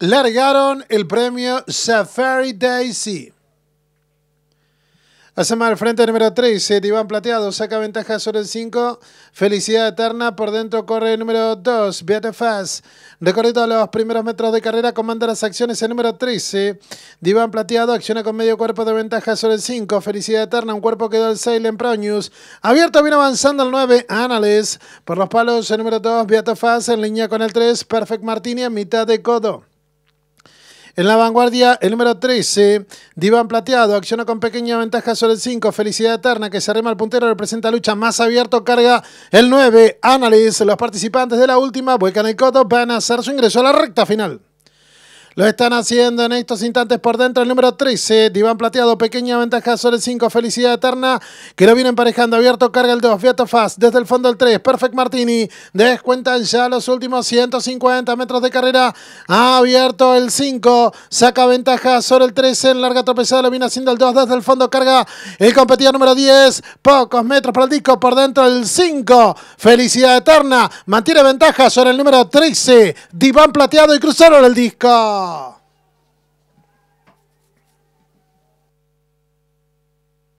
largaron el premio Safari Daisy. Hacemos el frente número 13, eh, Diván Plateado saca ventaja sobre el 5, Felicidad Eterna, por dentro corre el número 2, Beate Faz, recorriendo los primeros metros de carrera, comanda las acciones el número 13, Diván Plateado acciona con medio cuerpo de ventaja sobre el 5, Felicidad Eterna, un cuerpo quedó el 6, News. abierto viene avanzando el 9, Anales, por los palos el número 2, Beate Faz en línea con el 3, Perfect Martini a mitad de codo. En la vanguardia, el número 13, Diván Plateado, acciona con pequeña ventaja sobre el 5, Felicidad Eterna, que se arrema al puntero, representa lucha más abierto, carga el 9, análisis Los participantes de la última, Buecan el Coto, van a hacer su ingreso a la recta final. Lo están haciendo en estos instantes por dentro el número 13, Diván Plateado, pequeña ventaja sobre el 5, Felicidad Eterna, que lo viene emparejando, abierto, carga el 2, Fiat Fast, desde el fondo el 3, Perfect Martini, descuentan ya los últimos 150 metros de carrera, abierto el 5, saca ventaja sobre el 13, en larga tropezada lo viene haciendo el 2, desde el fondo carga el competidor número 10, pocos metros para el disco, por dentro el 5, Felicidad Eterna, mantiene ventaja sobre el número 13, Diván Plateado y cruzaron el disco.